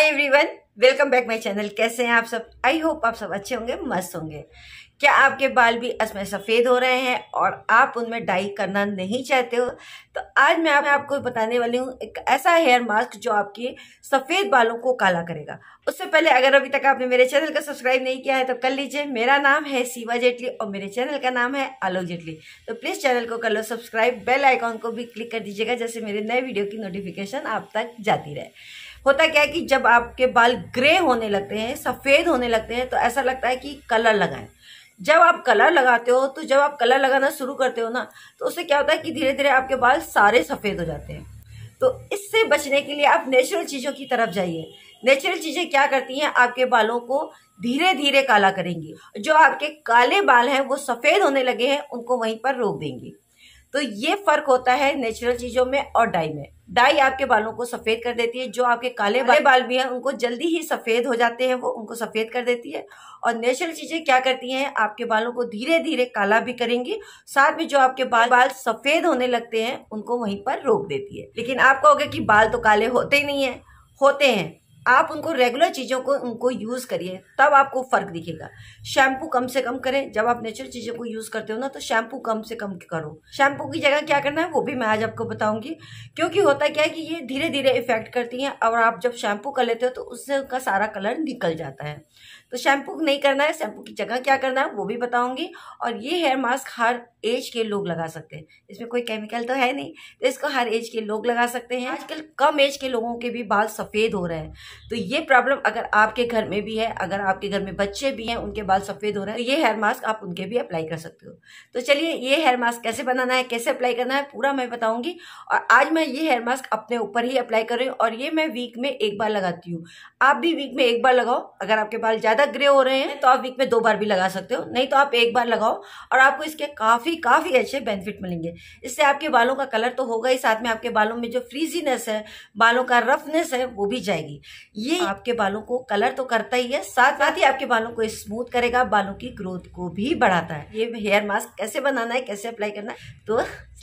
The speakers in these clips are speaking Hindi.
hi everyone welcome back my channel कैसे हैं आप सब आई होप आप सब अच्छे होंगे मस्त होंगे क्या आपके बाल भी असमय सफ़ेद हो रहे हैं और आप उनमें डाई करना नहीं चाहते हो तो आज मैं आप, आपको बताने वाली हूँ एक ऐसा हेयर मास्क जो आपके सफ़ेद बालों को काला करेगा उससे पहले अगर अभी तक आपने मेरे चैनल का सब्सक्राइब नहीं किया है तो कर लीजिए मेरा नाम है सीवा जेटली और मेरे चैनल का नाम है आलोक जेटली तो प्लीज़ चैनल को कर लो सब्सक्राइब बेल आइकॉन को भी क्लिक कर दीजिएगा जैसे मेरे नए वीडियो की नोटिफिकेशन आप तक जाती रहे होता क्या है कि जब आपके बाल ग्रे होने लगते हैं सफ़ेद होने लगते हैं तो ऐसा लगता है कि कलर लगाएं जब आप कलर लगाते हो तो जब आप कलर लगाना शुरू करते हो ना तो उससे क्या होता है कि धीरे धीरे आपके बाल सारे सफ़ेद हो जाते हैं तो इससे बचने के लिए आप नेचुरल चीज़ों की तरफ जाइए नेचुरल चीज़ें क्या करती हैं आपके बालों को धीरे धीरे काला करेंगी जो आपके काले बाल हैं वो सफ़ेद होने लगे हैं उनको वहीं पर रोक देंगी तो ये फर्क होता है नेचुरल चीजों में और डाई में डाई आपके बालों को सफेद कर देती है जो आपके काले बाल, बाल भी हैं उनको जल्दी ही सफेद हो जाते हैं वो उनको सफेद कर देती है और नेचुरल चीजें क्या करती हैं आपके बालों को धीरे धीरे काला भी करेंगी साथ में जो आपके बाल बाल सफेद होने लगते हैं उनको वहीं पर रोक देती है लेकिन आप कहोगे कि बाल तो काले होते ही नहीं है होते हैं आप उनको रेगुलर चीज़ों को उनको यूज़ करिए तब आपको फ़र्क दिखेगा शैम्पू कम से कम करें जब आप नेचुरल चीज़ों को यूज़ करते हो ना तो शैम्पू कम से कम करो शैम्पू की जगह क्या करना है वो भी मैं आज आपको बताऊंगी क्योंकि होता क्या है कि ये धीरे धीरे इफेक्ट करती हैं और आप जब शैम्पू कर लेते हो तो उससे उनका सारा कलर निकल जाता है तो शैम्पू नहीं करना है शैम्पू की जगह क्या करना है वो भी बताऊंगी और ये हेयर मास्क हर एज के लोग लगा सकते हैं इसमें कोई केमिकल तो है नहीं तो इसको हर एज के लोग लगा सकते हैं आजकल कम एज के लोगों के भी बाल सफ़ेद हो रहे हैं तो ये प्रॉब्लम अगर आपके घर में भी है अगर आपके घर में बच्चे भी हैं उनके बाल सफ़ेद हो रहे हैं तो ये हेयर मास्क आप उनके भी अप्लाई कर सकते हो तो चलिए ये हेयर मास्क कैसे बनाना है कैसे अप्लाई करना है पूरा मैं बताऊंगी और आज मैं ये हेयर मास्क अपने ऊपर ही अप्लाई कर रही हूँ और ये मैं वीक में एक बार लगाती हूँ आप भी वीक में एक बार लगाओ अगर आपके बाल ज़्यादा ग्रे हो रहे हैं तो आप वीक में दो बार भी लगा सकते हो नहीं तो आप एक बार लगाओ और आपको इसके काफ़ी काफ़ी अच्छे बेनिफिट मिलेंगे इससे आपके बालों का कलर तो होगा ही साथ में आपके बालों में जो फ्रीजीनेस है बालों का रफनेस है वो भी जाएगी ये आपके बालों को कलर तो करता ही है साथ साथ ही आपके बालों को स्मूथ करेगा बालों की ग्रोथ को भी बढ़ाता है ये हेयर मास्क कैसे बनाना है कैसे अप्लाई करना है तो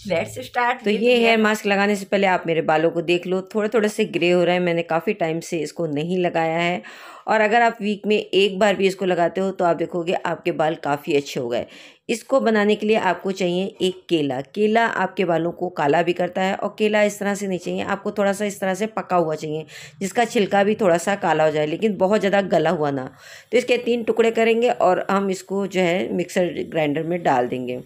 लेट्स स्टार्ट तो ये हेयर मास्क लगाने से पहले आप मेरे बालों को देख लो थोड़े थोड़े से ग्रे हो रहे हैं मैंने काफ़ी टाइम से इसको नहीं लगाया है और अगर आप वीक में एक बार भी इसको लगाते हो तो आप देखोगे आपके बाल काफ़ी अच्छे हो गए इसको बनाने के लिए आपको चाहिए एक केला केला आपके बालों को काला भी करता है और केला इस तरह से नहीं चाहिए आपको थोड़ा सा इस तरह से पका हुआ चाहिए जिसका छिलका भी थोड़ा सा काला हो जाए लेकिन बहुत ज़्यादा गला हुआ ना तो इसके तीन टुकड़े करेंगे और हम इसको जो है मिक्सर ग्राइंडर में डाल देंगे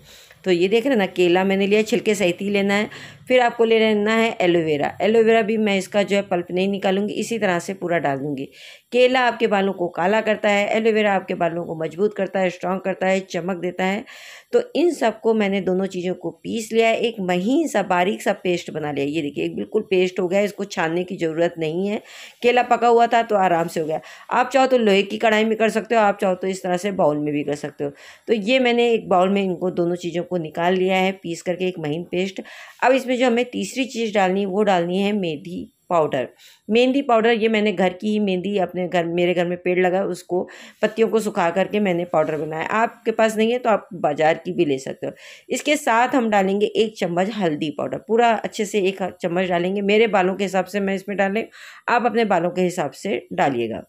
तो ये देख रहे ना केला मैंने लिया छिलके सहित ही लेना है फिर आपको ले लेना है एलोवेरा एलोवेरा भी मैं इसका जो है पल्प नहीं निकालूंगी इसी तरह से पूरा डाल दूँगी केला आपके बालों को काला करता है एलोवेरा आपके बालों को मजबूत करता है स्ट्रॉन्ग करता है चमक देता है तो इन सबको मैंने दोनों चीज़ों को पीस लिया है एक महीन सा बारीक सा पेस्ट बना लिया ये देखिए एक बिल्कुल पेस्ट हो गया इसको छानने की ज़रूरत नहीं है केला पका हुआ था तो आराम से हो गया आप चाहो तो लोहे की कढ़ाई में कर सकते हो आप चाहो तो इस तरह से बाउल में भी कर सकते हो तो ये मैंने एक बाउल में इनको दोनों चीज़ों को निकाल लिया है पीस करके एक महीन पेस्ट अब इसमें जो हमें तीसरी चीज़ डालनी है वो डालनी है मेहंदी पाउडर मेहंदी पाउडर ये मैंने घर की ही मेहंदी अपने घर मेरे घर में पेड़ लगा उसको पत्तियों को सुखा करके मैंने पाउडर बनाया आपके पास नहीं है तो आप बाज़ार की भी ले सकते हो इसके साथ हम डालेंगे एक चम्मच हल्दी पाउडर पूरा अच्छे से एक चम्मच डालेंगे मेरे बालों के हिसाब से मैं इसमें डालें आप अपने बालों के हिसाब से डालिएगा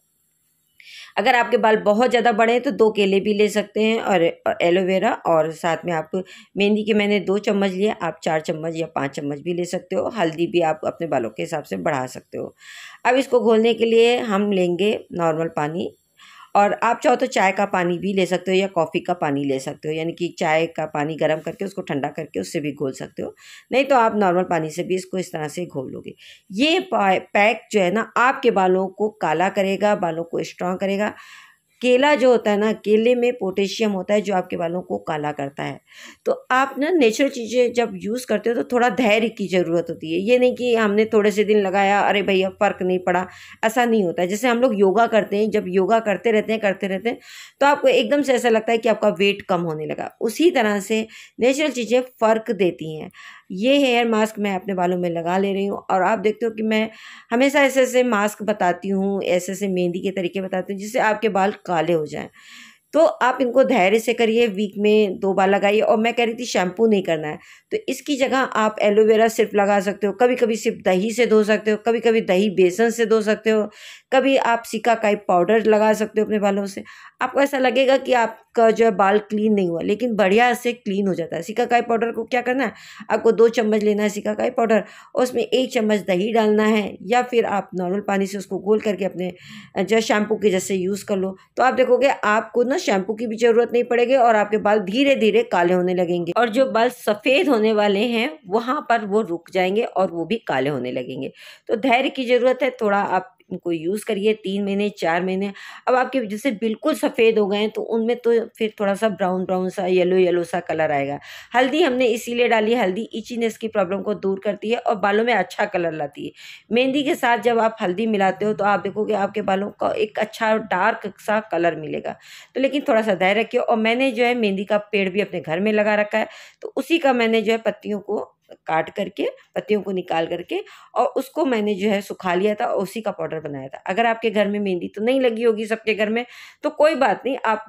अगर आपके बाल बहुत ज़्यादा बड़े हैं तो दो केले भी ले सकते हैं और एलोवेरा और साथ में आप मेहंदी के मैंने दो चम्मच लिए आप चार चम्मच या पाँच चम्मच भी ले सकते हो हल्दी भी आप अपने बालों के हिसाब से बढ़ा सकते हो अब इसको घोलने के लिए हम लेंगे नॉर्मल पानी और आप चाहो तो चाय का पानी भी ले सकते हो या कॉफ़ी का पानी ले सकते हो यानी कि चाय का पानी गर्म करके उसको ठंडा करके उससे भी घोल सकते हो नहीं तो आप नॉर्मल पानी से भी इसको इस तरह से घोल लोगे ये पैक जो है ना आपके बालों को काला करेगा बालों को स्ट्रॉन्ग करेगा केला जो होता है ना केले में पोटेशियम होता है जो आपके बालों को काला करता है तो आप ना नेचुरल चीज़ें जब यूज़ करते हो तो थोड़ा धैर्य की ज़रूरत होती है ये नहीं कि हमने थोड़े से दिन लगाया अरे भैया फ़र्क नहीं पड़ा ऐसा नहीं होता है जैसे हम लोग योगा करते हैं जब योगा करते रहते हैं करते रहते हैं तो आपको एकदम से ऐसा लगता है कि आपका वेट कम होने लगा उसी तरह से नेचुरल चीज़ें फ़र्क देती हैं ये हेयर मास्क मैं अपने बालों में लगा ले रही हूँ और आप देखते हो कि मैं हमेशा ऐसे ऐसे मास्क बताती हूँ ऐसे ऐसे मेहंदी के तरीके बताती हूँ जिससे आपके बाल काले हो जाएं तो आप इनको धैर्य से करिए वीक में दो बार लगाइए और मैं कह रही थी शैम्पू नहीं करना है तो इसकी जगह आप एलोवेरा सिर्फ लगा सकते हो कभी कभी सिर्फ दही से धो सकते हो कभी कभी दही बेसन से धो सकते हो कभी आप सिका का पाउडर लगा सकते हो अपने बालों से आपको ऐसा लगेगा कि आपका जो है बाल क्लीन नहीं हुआ लेकिन बढ़िया से क्लीन हो जाता है सिकाकाई पाउडर को क्या करना है आपको दो चम्मच लेना है सिकाकाई पाउडर और उसमें एक चम्मच दही डालना है या फिर आप नॉर्मल पानी से उसको गोल करके अपने जो शैम्पू के जैसे यूज़ कर लो तो आप देखोगे आपको ना शैम्पू की भी जरूरत नहीं पड़ेगी और आपके बाल धीरे धीरे काले होने लगेंगे और जो बाल सफ़ेद होने वाले हैं वहां पर वो रुक जाएंगे और वो भी काले होने लगेंगे तो धैर्य की ज़रूरत है थोड़ा आप को यूज़ करिए तीन महीने चार महीने अब आपके जैसे बिल्कुल सफ़ेद हो गए हैं तो उनमें तो फिर थोड़ा सा ब्राउन ब्राउन सा येलो येलो सा कलर आएगा हल्दी हमने इसीलिए डाली हल्दी इचीनेस की प्रॉब्लम को दूर करती है और बालों में अच्छा कलर लाती है मेहंदी के साथ जब आप हल्दी मिलाते हो तो आप देखोगे आपके बालों का एक अच्छा डार्क सा कलर मिलेगा तो लेकिन थोड़ा सा धैर्य रखिए और मैंने जो है मेहंदी का पेड़ भी अपने घर में लगा रखा है तो उसी का मैंने जो है पत्तियों को काट करके पत्तियों को निकाल करके और उसको मैंने जो है सुखा लिया था और उसी का पाउडर बनाया था अगर आपके घर में मेहंदी तो नहीं लगी होगी सबके घर में तो कोई बात नहीं आप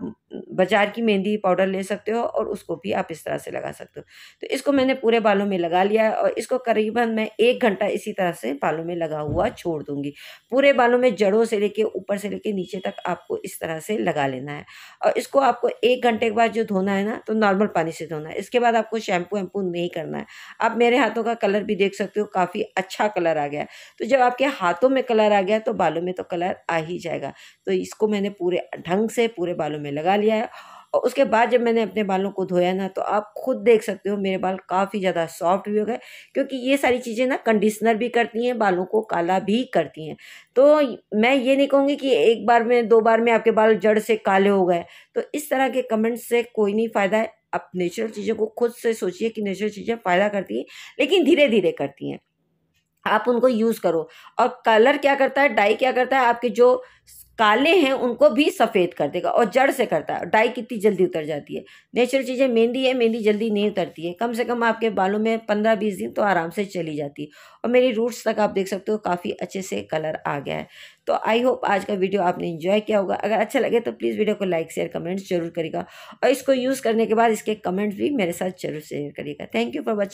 बाजार की मेहंदी पाउडर ले सकते हो और उसको भी आप इस तरह से लगा सकते हो तो इसको मैंने पूरे बालों में लगा लिया है और इसको करीबन मैं एक घंटा इसी तरह से बालों में लगा हुआ छोड़ दूंगी पूरे बालों में जड़ों से लेके ऊपर से लेके नीचे तक आपको इस तरह से लगा लेना है और इसको आपको एक घंटे के बाद जो धोना है ना तो नॉर्मल पानी से धोना है इसके बाद आपको शैम्पू वैम्पू नहीं करना है आप आप मेरे हाथों का कलर भी देख सकते हो काफ़ी अच्छा कलर आ गया तो जब आपके हाथों में कलर आ गया तो बालों में तो कलर आ ही जाएगा तो इसको मैंने पूरे ढंग से पूरे बालों में लगा लिया है और उसके बाद जब मैंने अपने बालों को धोया ना तो आप खुद देख सकते हो मेरे बाल काफ़ी ज़्यादा सॉफ्ट भी हो गए क्योंकि ये सारी चीज़ें ना कंडीशनर भी करती हैं बालों को काला भी करती हैं तो मैं ये नहीं कहूँगी कि एक बार में दो बार में आपके बाल जड़ से काले हो गए तो इस तरह के कमेंट्स से कोई नहीं फ़ायदा है आप नेचुरल चीज़ों को खुद से सोचिए कि नेचुरल चीज़ें फ़ायदा करती हैं लेकिन धीरे धीरे करती हैं आप उनको यूज़ करो और कलर क्या करता है डाई क्या करता है आपके जो काले हैं उनको भी सफ़ेद कर देगा और जड़ से करता है डाई कितनी जल्दी उतर जाती है नेचुरल चीज़ें मेहंदी है मेहंदी जल्दी नहीं उतरती है कम से कम आपके बालों में पंद्रह बीस दिन तो आराम से चली जाती है और मेरी रूट्स तक आप देख सकते हो काफ़ी अच्छे से कलर आ गया है तो आई होप आज का वीडियो आपने इन्जॉय किया होगा अगर अच्छा लगे तो प्लीज़ वीडियो को लाइक शेयर कमेंट्स जरूर करेगा और इसको यूज़ करने के बाद इसके कमेंट्स भी मेरे साथ जरूर शेयर करिएगा थैंक यू फॉर वॉचिंग